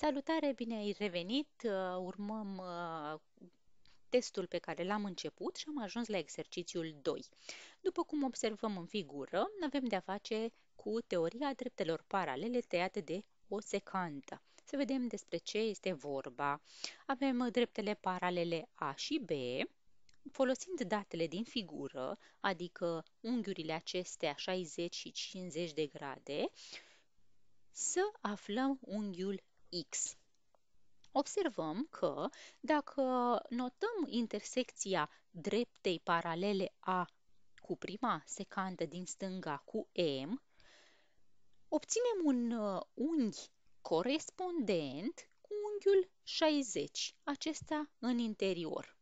Salutare, bine ai revenit! Uh, urmăm uh, testul pe care l-am început și am ajuns la exercițiul 2. După cum observăm în figură, avem de-a face cu teoria dreptelor paralele tăiate de o secantă. Să vedem despre ce este vorba. Avem uh, dreptele paralele A și B, folosind datele din figură, adică unghiurile acestea 60 și 50 de grade, să aflăm unghiul X. Observăm că dacă notăm intersecția dreptei paralele A cu prima secantă din stânga cu M, obținem un uh, unghi corespondent cu unghiul 60, acesta în interior.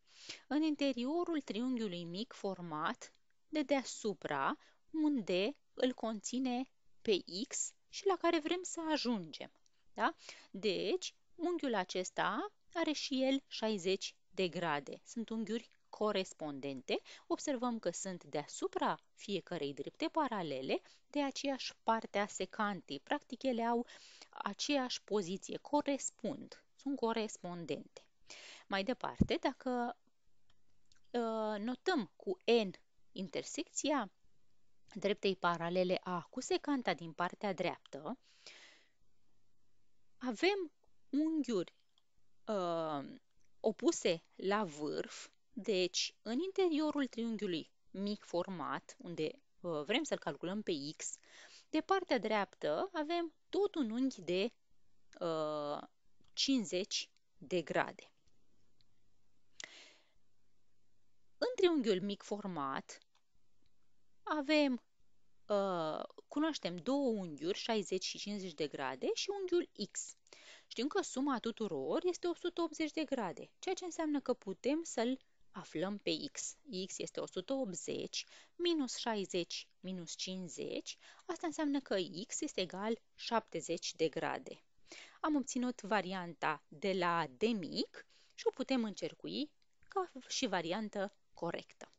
În interiorul triunghiului mic format de deasupra, unde îl conține pe X și la care vrem să ajungem. Da? Deci, unghiul acesta are și el 60 de grade. Sunt unghiuri corespondente. Observăm că sunt deasupra fiecarei drepte paralele de aceeași parte a secantei. Practic, ele au aceeași poziție, corespund, sunt corespondente. Mai departe, dacă ă, notăm cu N intersecția dreptei paralele A cu secanta din partea dreaptă, avem unghiuri uh, opuse la vârf, deci în interiorul triunghiului mic format, unde uh, vrem să-l calculăm pe X, de partea dreaptă avem tot un unghi de uh, 50 de grade. În triunghiul mic format avem uh, cunoaștem două unghiuri, 60 și 50 de grade, și unghiul X. Știm că suma tuturor este 180 de grade, ceea ce înseamnă că putem să-l aflăm pe x. x este 180 minus 60 minus 50. Asta înseamnă că x este egal 70 de grade. Am obținut varianta de la D mic și o putem încercui ca și variantă corectă.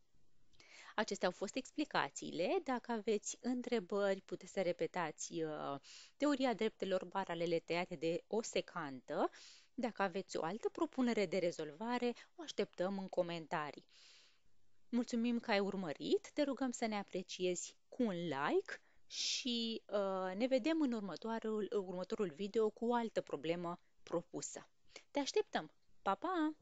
Acestea au fost explicațiile. Dacă aveți întrebări, puteți să repetați uh, teoria dreptelor paralele tăiate de o secantă. Dacă aveți o altă propunere de rezolvare, o așteptăm în comentarii. Mulțumim că ai urmărit, te rugăm să ne apreciezi cu un like și uh, ne vedem în următorul, următorul video cu o altă problemă propusă. Te așteptăm! Pa, pa!